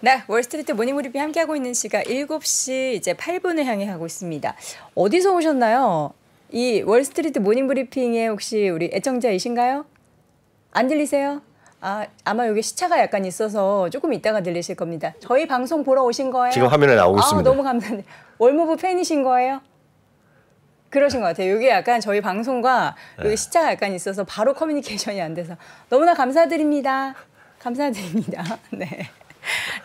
네, 월스트리트 모닝브리핑 함께하고 있는 시각 7시 이제 8분을 향해 하고 있습니다. 어디서 오셨나요? 이 월스트리트 모닝브리핑에 혹시 우리 애청자이신가요? 안 들리세요? 아, 아마 여기 시차가 약간 있어서 조금 이따가 들리실 겁니다. 저희 방송 보러 오신 거예요? 지금 화면에 나오고 아, 있습니다. 너무 감사합니다. 월무부 팬이신 거예요? 그러신 것 같아요. 이게 약간 저희 방송과 네. 여기 시차가 약간 있어서 바로 커뮤니케이션이 안 돼서 너무나 감사드립니다. 감사드립니다. 네.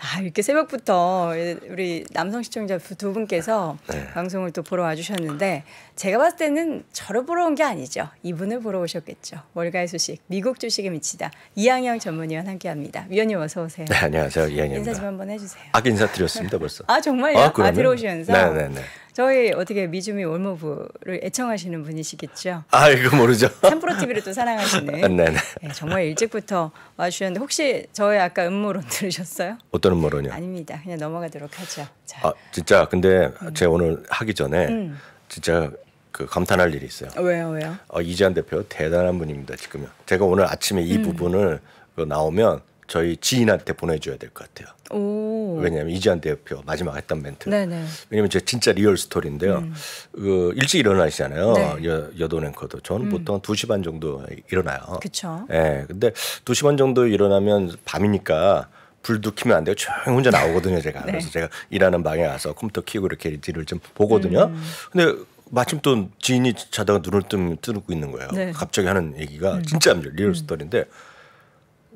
아, 이렇게 새벽부터 우리 남성 시청자 두 분께서 네. 방송을 또 보러 와주셨는데 제가 봤을 때는 저를 보러 온 게 아니죠. 이분을 보러 오셨겠죠. 월가의 소식, 미국 주식에 미치다. 이양영 전문위원 함께합니다. 위원님 어서 오세요. 네, 안녕하세요. 이양영입니다. 인사 좀 한 번 해주세요. 아 인사드렸습니다 벌써. 아, 정말요? 어, 아, 아 들어오시면서? 네네네. 네, 네. 저희 어떻게 미주미 올모부를 애청하시는 분이시겠죠? 아 이거 모르죠. 3프로 TV를 또 사랑하시는. 네네. 네. 네, 정말 일찍부터 와주셨는데 혹시 저희 아까 음모론 들으셨어요? 어떤 음모론이요? 아닙니다. 그냥 넘어가도록 하죠. 자. 아 진짜 근데 음. 제가 오늘 하기 전에 음. 진짜 그 감탄할 일이 있어요. 왜요, 왜요? 어, 이재한 대표 대단한 분입니다. 지금요. 제가 오늘 아침에 이 음. 부분을 그 나오면 저희 지인한테 보내줘야 될 것 같아요. 오. 왜냐하면 이지한 대표 마지막 했던 멘트. 네네. 왜냐하면 제 진짜 리얼 스토리인데요. 음. 그 일찍 일어나시잖아요. 네. 여, 여돈 앵커도. 저는 음. 보통 2시 반 정도 일어나요. 그렇죠. 예. 네, 근데 2시 반 정도 일어나면 밤이니까 불도 키면 안 돼요. 조용히 혼자 나오거든요. 제가. 네. 그래서 제가 일하는 방에 가서 컴퓨터 키고 이렇게 뒤를 좀 보거든요. 음. 근데 마침 또 지인이 자다가 눈을 뜨고 있는 거예요. 네. 갑자기 하는 얘기가 음. 진짜 리얼 음. 스토리인데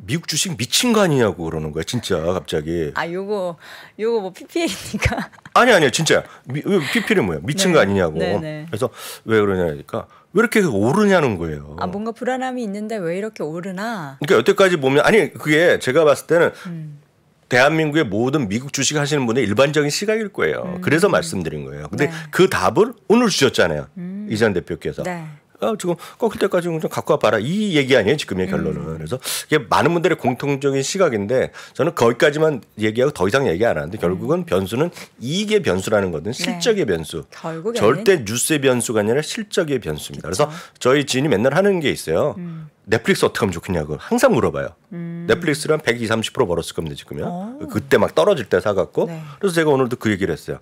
미국 주식 미친 거 아니냐고 그러는 거야 진짜 갑자기. 아 요거 요거 뭐 PPL이니까. 아니 아니요 진짜 PPL이 뭐야 미친 네. 거 아니냐고. 네네. 네. 그래서 왜 그러냐니까 왜 이렇게 오르냐는 거예요. 아 뭔가 불안함이 있는데 왜 이렇게 오르나. 그러니까 여태까지 보면 아니 그게 제가 봤을 때는. 음. 대한민국의 모든 미국 주식 하시는 분의 일반적인 시각일 거예요. 음. 그래서 말씀드린 거예요. 근데 네. 그 답을 오늘 주셨잖아요. 음. 이전 대표께서. 네. 아, 지금 꺾일 때까지 좀 갖고 와봐라. 이 얘기 아니에요, 지금의 결론은. 음. 그래서 이게 많은 분들의 공통적인 시각인데 저는 거기까지만 얘기하고 더 이상 얘기 안 하는데 결국은 음. 변수는 이익의 변수라는 거든 네. 실적의 네. 변수. 결국에는. 절대 뉴스의 변수가 아니라 실적의 변수입니다. 그쵸. 그래서 저희 지인이 맨날 하는 게 있어요. 음. 넷플릭스 어떻게 하면 좋겠냐고 항상 물어봐요. 음. 넷플릭스를 한 120, 30% 벌었을 겁니다, 지금요. 오. 어. 그때 막 떨어질 때 사갖고. 네. 그래서 제가 오늘도 그 얘기를 했어요.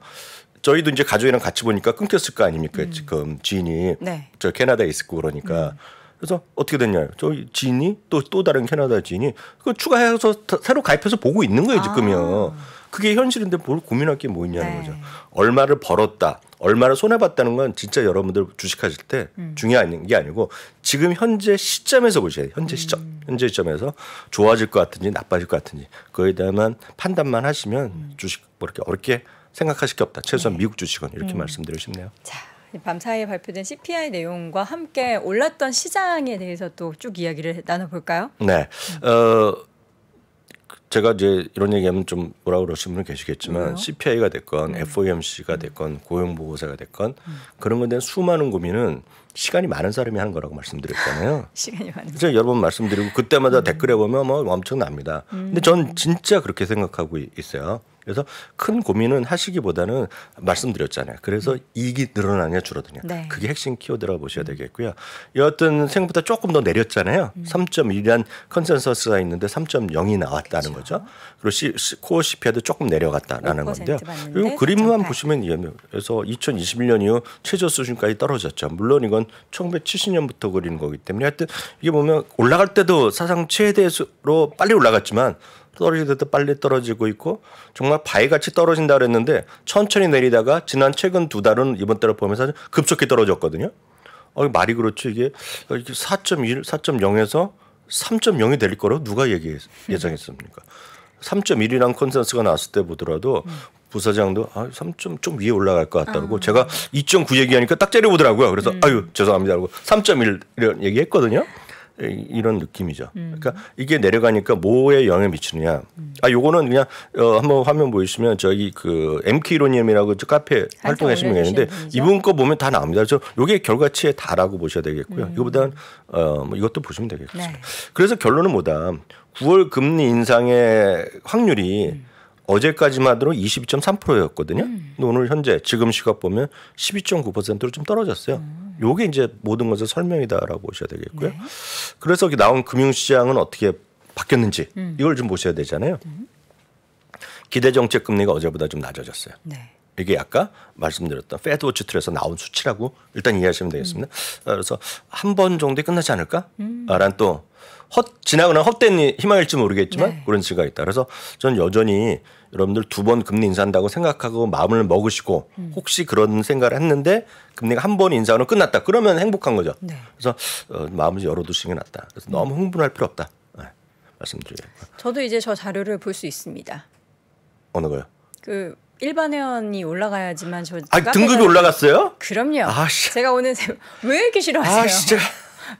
저희도 이제 가족이랑 같이 보니까 끊겼을 거 아닙니까 음. 지금 지인이 네. 저 캐나다에 있었고 그러니까 음. 그래서 어떻게 됐냐 저희 지인이 또 또 다른 캐나다 지인이 그거 추가해서 새로 가입해서 보고 있는 거예요 지금요 아. 그게 현실인데 뭘 고민할 게 뭐 있냐는 네. 거죠 얼마를 벌었다 얼마를 손해봤다는 건 진짜 여러분들 주식하실 때 음. 중요한 게 아니고 지금 현재 시점에서 보셔야 요 현재 시점 음. 현재 시점에서 좋아질 것 같은지 나빠질 것 같은지 그에 대한 판단만 하시면 음. 주식 뭐 이렇게 어렵게 생각하실 게 없다. 최소한 네. 미국 주식은 이렇게 음. 말씀드리고 싶네요. 자. 밤사이에 발표된 CPI 내용과 함께 올랐던 시장에 대해서 또 쭉 이야기를 나눠볼까요? 네. 음. 어, 제가 이제 이런 얘기하면 좀 뭐라 그러시는 분 계시겠지만 왜요? CPI가 됐건 음. FOMC가 음. 됐건 고용보고서가 됐건 음. 그런 건데 수많은 고민은 시간이 많은 사람이 하는 거라고 말씀드렸잖아요. 시간이 많은. 그래 여러 번 말씀드리고 그때마다 음. 댓글에 보면 뭐 엄청납니다. 근데 음. 전 진짜 그렇게 생각하고 있어요. 그래서 큰 고민은 하시기보다는 말씀드렸잖아요. 그래서 음. 이익이 늘어나냐 줄어드냐. 네. 그게 핵심 키워드라고 보셔야 음. 되겠고요. 여하튼 생각보다 조금 더 내렸잖아요. 음. 3.1이란 컨센서스가 있는데 3.0이 나왔다는 그렇죠. 거죠. 그리고 시, 시, 코어 CPI도 조금 내려갔다라는 건데요. 그리고 그림만 3 보시면 이게 그래서 2021년 이후 최저 수준까지 떨어졌죠. 물론 이건 1970년부터 그리는 거기 때문에 하여튼 이게 보면 올라갈 때도 사상 최대로 빨리 올라갔지만 떨어질 듯 빨리 떨어지고 있고 정말 바위같이 떨어진다 그랬는데 천천히 내리다가 지난 최근 두 달은 이번 달을 보면서 급속히 떨어졌거든요. 어, 말이 그렇지 이게 4.1, 4.0에서 3.0이 될 거라고 누가 얘기 예상했습니까? 3 1이라 컨센서스가 나왔을 때 보더라도 부사장도 아, 3점 좀 위에 올라갈 것 같다고 아. 제가 2.9 얘기하니까 딱 째려보더라고요. 그래서 음. 아유 죄송합니다. 3.1 이런 얘기했거든요. 이런 느낌이죠. 음. 그러니까 이게 내려가니까 뭐에 영향을 미치느냐. 음. 아, 요거는 그냥 어, 한번 화면 보이시면 저기 그 MK로님이라고 저 카페 아, 활동하시는 분인데 이분 거 보면 다 나옵니다. 저 요게 결과치에 다라고 보셔야 되겠고요. 음. 이거보다는 어, 뭐 이것도 보시면 되겠습니다. 네. 그래서 결론은 뭐다. 9월 금리 인상의 확률이 음. 어제까지만 하더라도 22.3%였거든요. 음. 근데 오늘 현재 지금 시각 보면 12.9%로 퍼센트좀 떨어졌어요. 음. 요게 이제 모든 것을 설명이다라고 보셔야 되겠고요. 네. 그래서 나온 금융시장은 어떻게 바뀌었는지 음. 이걸 좀 보셔야 되잖아요. 음. 기대 정책 금리가 어제보다 좀 낮아졌어요. 네. 이게 아까 말씀드렸던 페드워치 틀에서 나온 수치라고 일단 이해하시면 되겠습니다. 음. 그래서 한 번정도 끝나지 않을까라는 음. 또헛 지나거나 헛된 희망일지 모르겠지만 네. 그런 시가 있다. 그래서 저는 여전히 여러분들 두 번 금리 인상한다고 생각하고 마음을 먹으시고 음. 혹시 그런 생각을 했는데 금리가 한 번 인상으로 끝났다. 그러면 행복한 거죠. 네. 그래서 어, 마음을 열어두시는 게 낫다. 그래서 너무 네. 흥분할 필요 없다. 네. 말씀드려요. 저도 이제 저 자료를 볼 수 있습니다. 어느 거요? 그 일반 회원이 올라가야지만 저 아, 등급이 올라갔어요? 그럼요. 아, 제가 오늘 는왜 이렇게 싫어하세요? 아,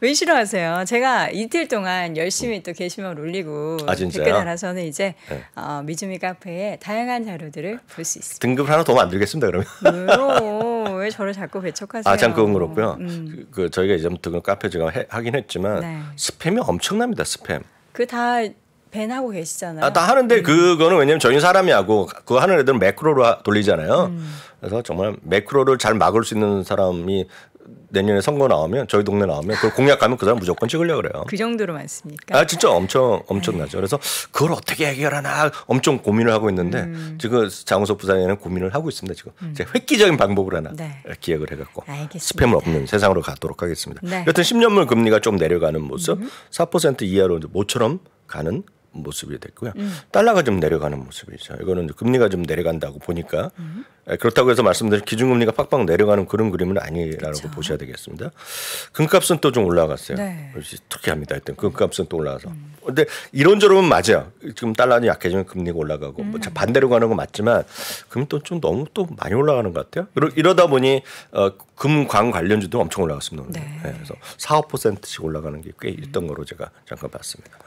왜 싫어하세요? 제가 이틀 동안 열심히 또 게시물 올리고 아, 댓글 달아서는 이제 네. 어, 미주미 카페에 다양한 자료들을 볼 수 있습니다. 등급 하나 더 만들겠습니다 그러면. 왜 저를 자꾸 배척하세요? 아참 그건 그렇고요. 음. 그, 그, 저희가 이제부터그 카페 제가 해, 하긴 했지만 네. 스팸이 엄청납니다. 스팸. 그다벤하고 계시잖아요. 아, 다 하는데 음. 그거는 왜냐면 저희 사람이 하고 그거 하는 애들은 매크로로 돌리잖아요. 음. 그래서 정말 매크로를 잘 막을 수 있는 사람이 내년에 선거 나오면 저희 동네 나오면 그걸 공약가면그 사람 무조건 찍으려 그래요. 그 정도로 많습니까? 아 진짜 엄청 엄청나죠. 그래서 그걸 어떻게 해결하나 엄청 고민을 하고 있는데 음. 지금 장우석 부사장는 고민을 하고 있습니다. 지금 음. 제가 획기적인 방법을 하나 네. 기획을 해갖고 알겠습니다. 스팸을 없는 세상으로 가도록 하겠습니다. 네. 여튼 10년물 금리가 좀 내려가는 모습, 음. 4% 이하로 모처럼 가는 모습이 됐고요. 음. 달러가 좀 내려가는 모습이죠. 이거는 금리가 좀 내려간다고 보니까 음. 예, 그렇다고 해서 말씀드린 기준금리가 팍팍 내려가는 그런 그림은 아니라고 그렇 보셔야 되겠습니다. 금값은 또 좀 올라갔어요. 네. 특히합니다 일단 금값은 또 올라가서. 음. 근데 이론적으로는 맞아요. 지금 달러는 약해지면 금리가 올라가고 뭐 음. 반대로 가는 건 맞지만 금이 또 좀 너무 또 많이 올라가는 것 같아요. 그리고 이러, 다 보니 어, 금광 관련주도 엄청 올라갔습니다. 네. 네. 그래서 4, 5%씩 올라가는 게 꽤 있던 거로 제가 잠깐 봤습니다.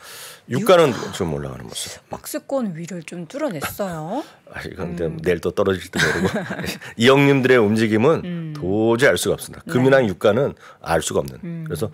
유가는 좀 올라가는 모습. 박스권 위를 좀 뚫어냈어요. 아, 이건 음. 내일 또 떨어질지도 모르고 이형님들의 움직임은 음. 도저히 알 수가 없습니다. 네. 금이랑 네. 유가는 알 수가 없는. 음. 그래서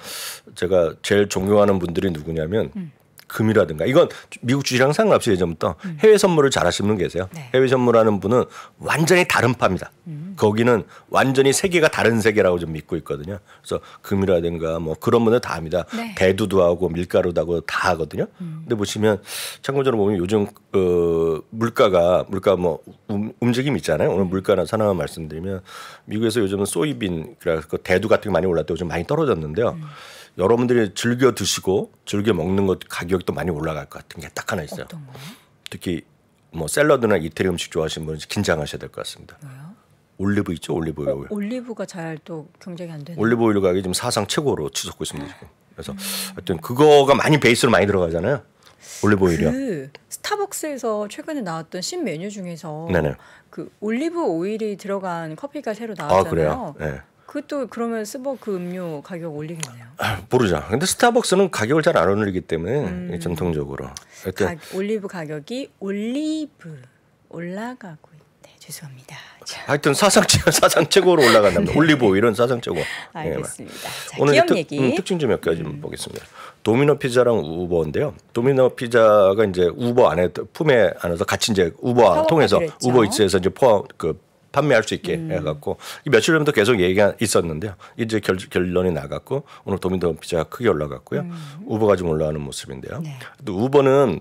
제가 제일 존경하는 분들이 누구냐면 음. 금이라든가 이건 미국 주식이랑 상관없이 예전부터 음. 해외 선물을 잘 하시는 분 계세요. 네. 해외 선물하는 분은 완전히 다른 파입니다. 음. 거기는 완전히 세계가 다른 세계라고 좀 믿고 있거든요. 그래서 금이라든가 뭐 그런 분은 다 합니다. 네. 배두도 하고 밀가루도 하고 다 하거든요. 음. 근데 보시면 참고적으로 보면 요즘 그 물가가 물가 뭐 음, 움직임 있잖아요. 오늘 물가나 사나만 말씀드리면 미국에서 요즘은 소이빈 그래서 대두 같은 게 많이 올랐대고 요즘 많이 떨어졌는데요. 음. 여러분들이 즐겨 드시고 즐겨 먹는 것 가격도 많이 올라갈 것 같은 게 딱 하나 있어요. 특히 뭐 샐러드나 이태리 음식 좋아하시는 분은 긴장하셔야 될 것 같습니다. 왜요? 올리브 있죠 올리브 어, 오일. 어, 올리브가 잘 또 경쟁이 안 되는. 올리브 오일 가격이 지금 사상 최고로 치솟고 있습니다 네. 지금. 그래서 음. 하여튼 그거가 많이 베이스로 많이 들어가잖아요. 올리브 오일이요. 그 스타벅스에서 최근에 나왔던 신메뉴 중에서 네네. 그 올리브 오일이 들어간 커피가 새로 아, 나왔잖아요. 아, 그래요? 네. 그것도 그러면 스벅 그 음료 가격 올리겠네요. 아, 모르죠. 근데 스타벅스는 가격을 잘 안 올리기 때문에 음. 전통적으로. 가, 올리브 가격이 올리브 올라가고 있대. 죄송합니다. 자. 하여튼 사상 최 사상 최고로 올라간다 네. 올리브 오일 사상 최고. 알겠습니다. 네. 자, 오늘 특, 얘기. 음, 특징 좀몇 가지 음. 보겠습니다. 도미노 피자랑 우버인데요. 도미노 피자가 이제 우버 안에 품에 안에서 같이 이제 우버 어, 통해서 아, 우버 이츠에서 이제 포함 그 판매할 수 있게 음. 해갖고 며칠 전부터 계속 얘기가 있었는데요. 이제 결, 론이 나갔고 오늘 도민도 비자가 크게 올라갔고요. 음. 우버가 좀 올라가는 모습인데요. 네. 또 우버는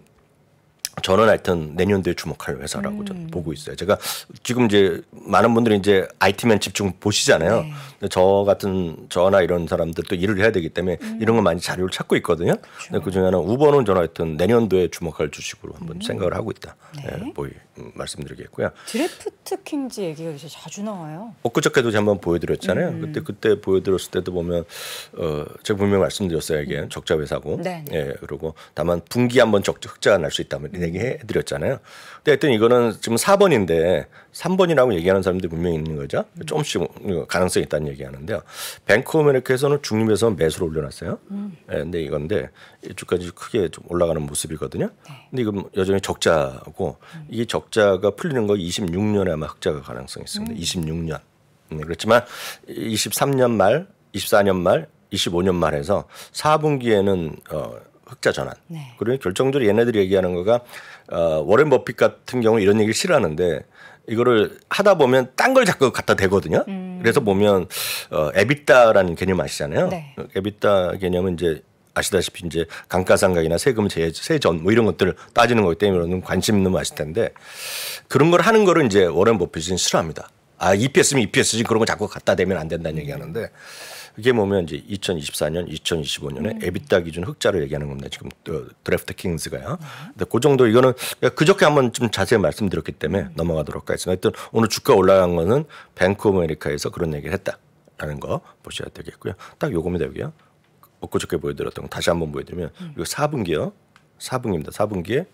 저는 하여튼 내년도에 주목할 회사라고 음. 저는 보고 있어요. 제가 지금 이제 많은 분들이 이제 IT면 집중 보시잖아요. 네. 근데 저 같은 저나 이런 사람들도 일을 해야 되기 때문에 음. 이런 거 많이 자료를 찾고 있거든요. 그렇죠. 그 중에 는 우버는 저는 하여튼 내년도에 주목할 주식으로 한번 음. 생각을 하고 있다. 네. 네, 보이 음, 말씀드리겠고요. 드래프트 킹즈 얘기가 요새 자주 나와요. 엊그저께도 한번 보여드렸잖아요. 음. 그때 그때 보여드렸을 때도 보면 어, 제가 분명히 말씀드렸어요. 이게 음. 적자 회사고. 네, 네, 예, 그리고 다만 분기 한번 적자 흑자가 날 수 있다면 네. 얘기해 드렸잖아요. 근데 하여튼 이거는 지금 4번인데 3번이라고 얘기하는 사람들이 분명히 있는 거죠. 조금씩 가능성이 있다는 얘기하는데요. 뱅크 오 메리카에서는 중립에서 매수를 올려놨어요. 음. 네, 근데 이건데 이쪽까지 크게 좀 올라가는 모습이거든요. 네. 근데 이건 여전히 적자고 음. 이게 적자가 풀리는 거 26년에 아마 흑자가 가능성이 있습니다. 음. 26년. 네, 음, 그렇지만 23년 말, 24년 말, 25년 말에서 4분기에는 어 흑자 전환. 네. 그리고 결정적으로 얘네들이 얘기하는 거가 어, 워렌 버핏 같은 경우 이런 얘기를 싫어하는데 이거를 하다 보면 딴 걸 자꾸 갖다 대거든요. 음. 그래서 보면 어, 에비타라는 개념 아시잖아요. 네. 에비타 개념은 이제 아시다시피 이제 감가상각이나 세금 제, 세전 뭐 이런 것들을 따지는 거기 때문에 관심 있는 아실 텐데 그런 걸 하는 거를 이제 워렌 버핏은 싫어합니다. 아, EPS면 EPS지 그런 거 자꾸 갖다 대면 안 된다는 얘기 하는데 그게 보면 이제 2024년, 2025년에 음. 에비타 기준 흑자를 얘기하는 겁니다. 지금 드래프트 킹스가요. 근데 그 정도 이거는 그러니까 그저께 한번 좀 자세히 말씀드렸기 때문에 음. 넘어가도록 하겠습니다. 하여튼 오늘 주가 올라간 거는 뱅크 오브 메리카에서 그런 얘기를 했다라는 거 보셔야 되겠고요. 딱 요겁니다, 여기요. 엊그저께 보여드렸던 거 다시 한번 보여드리면 음. 이거 4분기요. 4분기입니다. 4분기에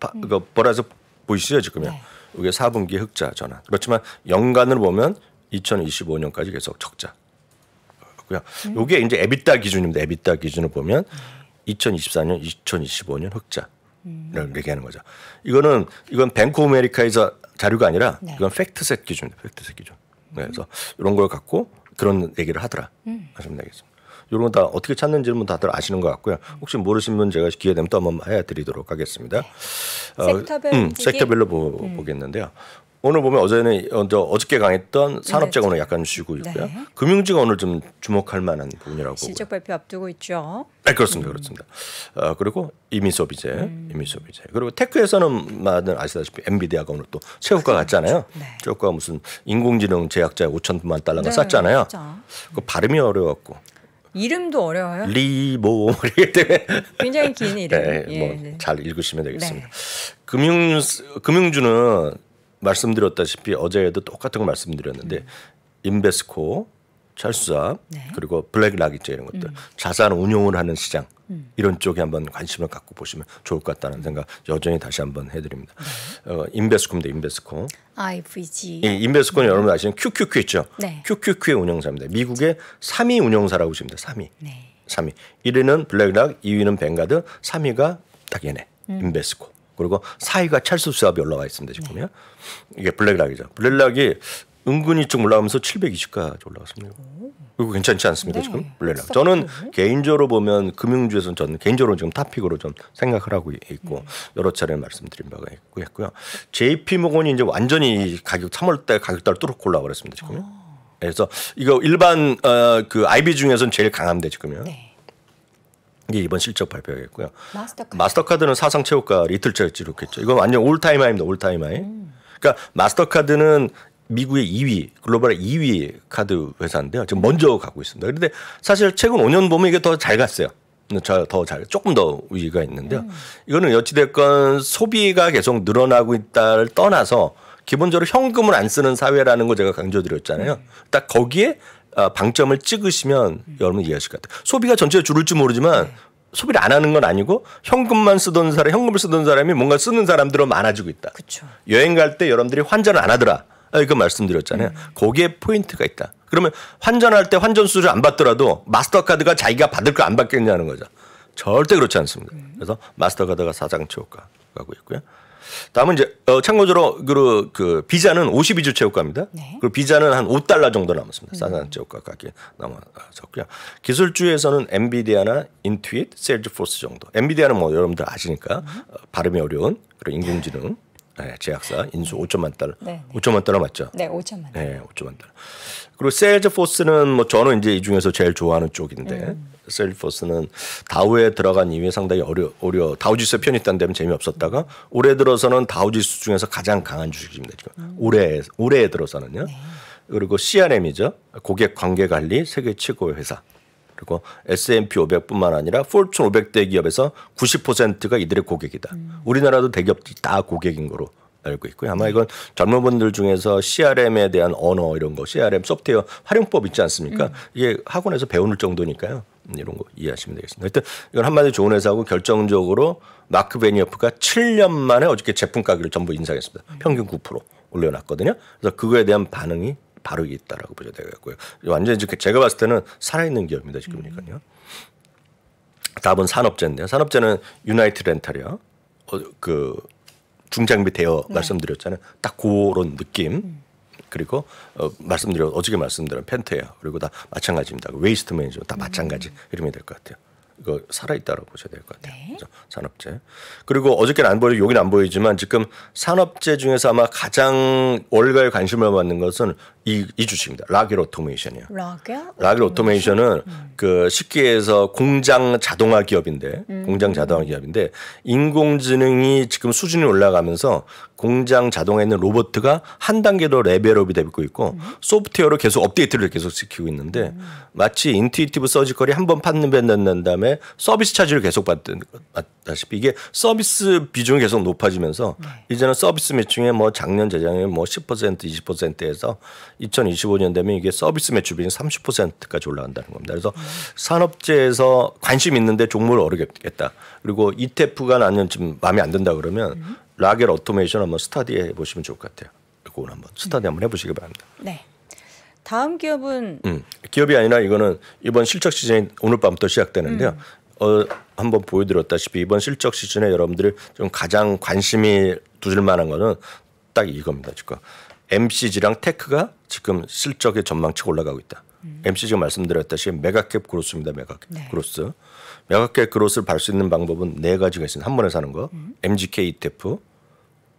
바, 음. 이거 보라서 보이시죠, 지금요. 네. 이게 4분기 흑자 전환. 그렇지만 연간을 보면 2025년까지 계속 적자. 고요. 음. 이게 이제 에비타 기준입니다. 에비타 기준을 보면 2024년, 2025년 흑자. 를 음. 얘기하는 거죠. 이거는 이건 뱅크 오메리카에서 자료가 아니라 네. 이건 팩트셋 기준입니다. 팩트셋 기준. 음. 그래서 이런 걸 갖고 그런 얘기를 하더라. 음. 하시면 되겠습니다. 이런 건 다 어떻게 찾는지는 다들 아시는 것 같고요. 음. 혹시 모르시면 제가 기회 되면 또 한번 해드리도록 하겠습니다. 네. 어, 섹터별 음, 섹터별로 보, 음. 보겠는데요. 오늘 보면 어제는 먼저 어저께 강했던 네, 산업재가 오늘 네. 약간 쉬고 있고요. 네. 금융지가 오늘 좀 주목할 만한 부분이라고 실적 발표 앞두고 있죠. 네, 그렇습니다, 음. 그렇습니다. 어, 그리고 이미 소비재, 음. 이미 소비재. 그리고 테크에서는 많은 아시다시피 엔비디아가 오늘 또 최고가 갔잖아요. 그렇죠. 네. 최고가 무슨 인공지능 제약자 5천만 달러가 네, 쌌잖아요. 그 발음이 어려웠고 이름도 어려워요. 리모 이렇 굉장히 긴 네, 이름. 네, 예, 뭐 네. 잘 읽으시면 네. 되겠습니다. 네. 금융 금융주는 말씀드렸다시피 어제에도 똑같은 걸 말씀드렸는데 음. 인베스코, 철수업 네. 그리고 블랙 락이죠 이런 것들 음. 자산 운용을 하는 시장 음. 이런 쪽에 한번 관심을 갖고 보시면 좋을 것 같다는 생각 여전히 다시 한번 해드립니다. 네. 어, 인베스코입니 인베스코. IVG. 예, 인베스코는 네. 여러분 아시는 QQQ 있죠. 네. QQQ의 운영사입니다. 미국의 3위 운영사라고 보시면 됩니다. 3위. 네. 3위. 1위는 블랙락, 2위는 벵가드, 3위가 딱 얘네 음. 인베스코. 그리고 4위가 찰스 수업이 올라와 있습니다. 지금요. 네. 이게 블랙락이죠. 블랙락이 은근히 좀 올라가면서 720까지 올라갔습니다. 그리고 괜찮지 않습니다 네. 지금 물레 저는 개인적으로 보면 금융주에서는 저는 개인적으로 지금 탑픽으로 좀 생각을 하고 있고 네. 여러 차례 말씀드린 바가 있고 했고요. JP 모건이 이제 완전히 가격 3월달 가격달 뚫고 올라 그랬습니다 지금. 아. 그래서 이거 일반 어, 그 IB 중에서는 제일 강합니 지금요. 네. 이게 이번 실적 발표했고요. 마스터카드. 마스터카드는 사상 최고가 이틀째 기록했죠. 이건 완전 올타임 하입니다 올타임 하이. 음. 그러니까 마스터카드는 미국의 2위, 글로벌의 2위 카드 회사인데요. 지금 먼저 가고 있습니다. 그런데 사실 최근 5년 보면 이게 더 잘 갔어요. 더 잘, 조금 더 위기가 있는데요. 음. 이거는 여치됐건 소비가 계속 늘어나고 있다를 떠나서 기본적으로 현금을 안 쓰는 사회라는 거 제가 강조드렸잖아요. 음. 딱 거기에 아, 방점을 찍으시면 음. 여러분 이해하실 것 같아요. 소비가 전체로 줄을지 모르지만 네. 소비를 안 하는 건 아니고 현금만 쓰던 사람, 현금을 쓰던 사람이 뭔가 쓰는 사람들은 많아지고 있다. 그쵸. 여행 갈 때 여러분들이 환전을 안 하더라. 아, 이거 말씀드렸잖아요. 네. 거기에 포인트가 있다. 그러면 환전할 때 환전수를 안 받더라도 마스터카드가 자기가 받을 거 안 받겠냐는 거죠. 절대 그렇지 않습니다. 네. 그래서 마스터카드가 사장채 효가 가고 있고요. 다음은 이제 어, 참고적으로 그, 그 비자는 52주 채우가입니다. 네. 그리고 비자는 한 5달러 정도 남았습니다. 싸장 채우가 가게 남았었고요. 기술주에서는 엔비디아나 인투잇, 셀즈포스 정도. 엔비디아는 뭐 여러분들 아시니까 음. 어, 발음이 어려운 그런 인공지능 네. 네, 제약사 인수 5천만 달러. 네, 네. 5천만 달러 맞죠? 네, 5천만. 예, 달러. 네, 5천만 달러. 그리고 셀즈포스는 뭐 저는 이제 이 중에서 제일 좋아하는 쪽인데 음. 셀즈포스는 다우에 들어간 이후에 상당히 어려 어려 다우 지수 편입단 데면 재미없었다가 올해 들어서는 다우 지수 중에서 가장 강한 주식입니다. 지금 음. 올해 올해에 들어서는요. 네. 그리고 CRM이죠. 고객 관계 관리 세계 최고의 회사. 그리고 S&P 500뿐만 아니라 포춘 500대 기업에서 90%가 이들의 고객이다. 음. 우리나라도 대기업들 다 고객인 거로 알고 있고요. 아마 네. 이건 젊은 분들 중에서 CRM에 대한 언어 이런 거, CRM 소프트웨어 활용법 있지 않습니까? 음. 이게 학원에서 배우는 정도니까요. 음, 이런 거 이해하시면 되겠습니다. 하여튼 이건 한마디 로 좋은 회사고 결정적으로 마크 베니어프가 7년 만에 어저께 제품 가격을 전부 인상했습니다. 음. 평균 9% 올려놨거든요. 그래서 그거에 대한 반응이 바로 있다라고 보셔야 되겠고요. 완전히 제가 봤을 때는 살아있는 기업입니다. 지금이니까요. 음. 답은 산업재인데요. 산업재는 유나이트 렌탈이요. 어, 그 중장비 대여 네. 말씀드렸잖아요. 딱 그런 느낌. 음. 그리고 어, 말씀드려 어저께 말씀드린 펜트예요. 그리고 다 마찬가지입니다. 그 웨이스트 매니저 다 음. 마찬가지 이름이 될 것 같아요. 이거 살아있다라고 보셔야 될 것 같아요. 네. 그렇죠? 산업재. 그리고 어저께는 안보여요 여기는 안 보이지만 지금 산업재 중에서 아마 가장 월가에 관심을 받는 것은 이, 이 주식입니다. 락일 오토메이션이요. 락일? 라겔 오토메이션은 음. 그 쉽게 해서 공장 자동화 기업인데 음. 공장 자동화 기업인데 인공지능이 지금 수준이 올라가면서 공장 자동화에 있는 로버트가 한 단계 더 레벨업이 되고 있고 음. 소프트웨어로 계속 업데이트를 계속 시키고 있는데 음. 마치 인튜이티브 서지컬이 한 번 판매된 다음에 서비스 차지를 계속 받든 다시피 이게 서비스 비중이 계속 높아지면서 네. 이제는 서비스 매칭에 뭐 작년 재작년에 뭐10% 20%에서 2025년 되면 이게 서비스 매출비는 30%까지 올라간다는 겁니다. 그래서 산업재에서 관심 있는데 종목을 어르겠다. 그리고 이테프가 나는 좀 마음에 안 든다 그러면 라겔 어토메이션 한번 스타디 해보시면 좋을 것 같아요. 그건 한번 스타디 네. 한번 해보시기 바랍니다. 네. 다음 기업은 음, 기업이 아니라 이거는 이번 실적 시즌이 오늘 밤부터 시작되는데요. 음. 어, 한번 보여드렸다시피 이번 실적 시즌에 여러분들이 좀 가장 관심이 두질 만한 거는 딱 이겁니다. 지금 MCG랑 테크가 지금 실적의 전망치고 올라가고 있다. 음. MCG가 말씀드렸다시피 메가캡 그로스입니다. 메가캡 네. 그로스. 메가캡 그로스를 발수 있는 방법은 네 가지가 있습니다. 한 번에 사는 거. 음. MGK ETF,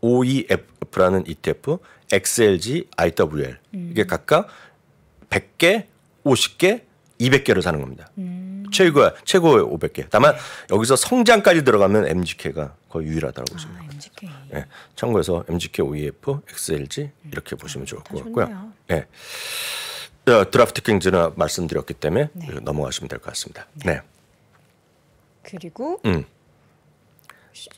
OEF라는 ETF, XLG, IWL. 음. 이게 각각 100개, 50개, 200개를 사는 겁니다. 음. 최고야 최고의 500개. 다만 여기서 성장까지 들어가면 MGK가 거의 유일하다고 보시면 아, MGK. 네, 예. 참고해서 MGK OEF, XLG 이렇게 음. 보시면 좋을 것 같고요. 예. 네. 드라프트 킹즈나 말씀드렸기 때문에 네. 넘어가시면 될 것 같습니다. 네. 네. 그리고 음.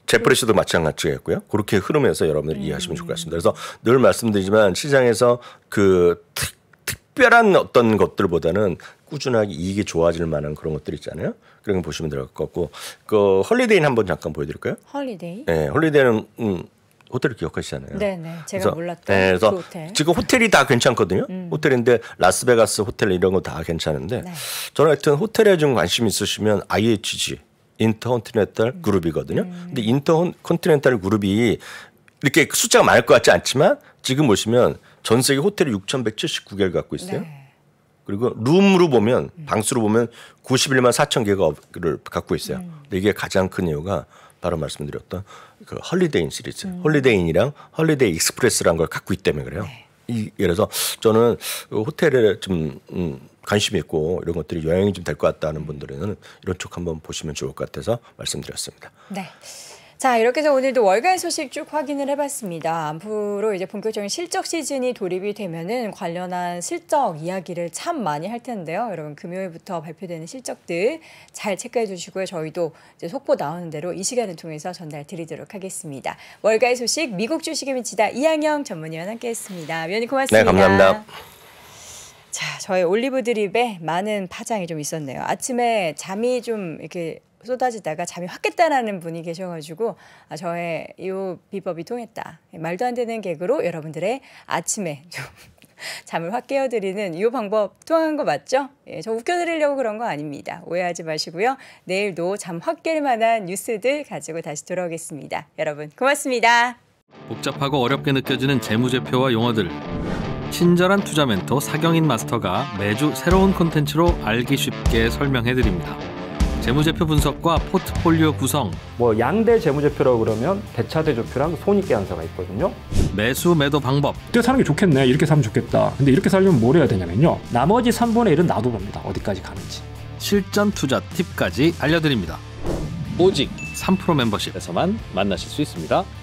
제프레시도 마찬가지겠고요. 그렇게 흐름에서 여러분들 음. 이해하시면 좋을 것 같습니다. 그래서 늘 말씀드리지만 시장에서 그 특, 특별한 어떤 것들보다는 꾸준하게 이익이 좋아질 만한 그런 것들 있잖아요. 그런 거 보시면 될 것 같고 그 헐리데이는 한번 잠깐 보여드릴까요? 헐리데이. 네, 헐리데이는 음, 호텔을 기억하시잖아요. 네네. 네. 제가 그래서, 몰랐던 네, 그래서 그 호텔. 지금 호텔이 다 괜찮거든요. 음. 호텔인데 라스베가스 호텔 이런 거 다 괜찮은데 네. 저는 하여튼 호텔에 좀 관심 있으시면 IHG 인터컨티넨탈 그룹이거든요. 음. 근데 인터컨티넨탈 그룹이 이렇게 숫자가 많을 것 같지 않지만 지금 보시면 전 세계 호텔이 6,179개를 갖고 있어요. 네. 그리고 룸으로 보면 방수로 보면 91만 4천 개가를 갖고 있어요. 음. 근데 이게 가장 큰 이유가 바로 말씀드렸던 그 헐리데인 시리즈, 음. 헐리데인이랑 헐리데이 익스프레스라는 걸 갖고 있다면 그래요. 네. 이, 들어서 저는 그 호텔에 좀 음, 관심 이 있고 이런 것들이 여행이 좀 될 것 같다는 분들은 이런 쪽 한번 보시면 좋을 것 같아서 말씀드렸습니다. 네. 자, 이렇게 해서 오늘도 월간 소식 쭉 확인을 해봤습니다. 앞으로 이제 본격적인 실적 시즌이 돌입이 되면은 관련한 실적 이야기를 참 많이 할 텐데요. 여러분 금요일부터 발표되는 실적들 잘 체크해 주시고요. 저희도 이제 속보 나오는 대로 이 시간을 통해서 전달 드리도록 하겠습니다. 월간 소식 미국 주식의 미치다 이양영 전문위원 함께했습니다. 위원님 고맙습니다. 네, 감사합니다. 자, 저의 올리브 드립에 많은 파장이 좀 있었네요. 아침에 잠이 좀 이렇게 쏟아지다가 잠이 확 깼다라는 분이 계셔가지고 아, 저의 이 비법이 통했다. 말도 안 되는 개그로 여러분들의 아침에 좀 잠을 확 깨워드리는 이 방법 통한 거 맞죠? 예, 저 웃겨드리려고 그런 거 아닙니다. 오해하지 마시고요. 내일도 잠 확 깰 만한 뉴스들 가지고 다시 돌아오겠습니다. 여러분 고맙습니다. 복잡하고 어렵게 느껴지는 재무제표와 용어들 친절한 투자 멘토 사경인 마스터가 매주 새로운 콘텐츠로 알기 쉽게 설명해드립니다. 재무제표 분석과 포트폴리오 구성. 뭐 양대 재무제표라고 그러면 대차대조표랑 손익계 산서가 있거든요. 매수 매도 방법. 이렇 사는 게 좋겠네. 이렇게 사면 좋겠다. 근데 이렇게 살려면 뭘 해야 되냐면요. 나머지 3분의 1은 나도 봅니다. 어디까지 가는지. 실전 투자 팁까지 알려드립니다. 오직 3% 멤버십에서만 만나실 수 있습니다.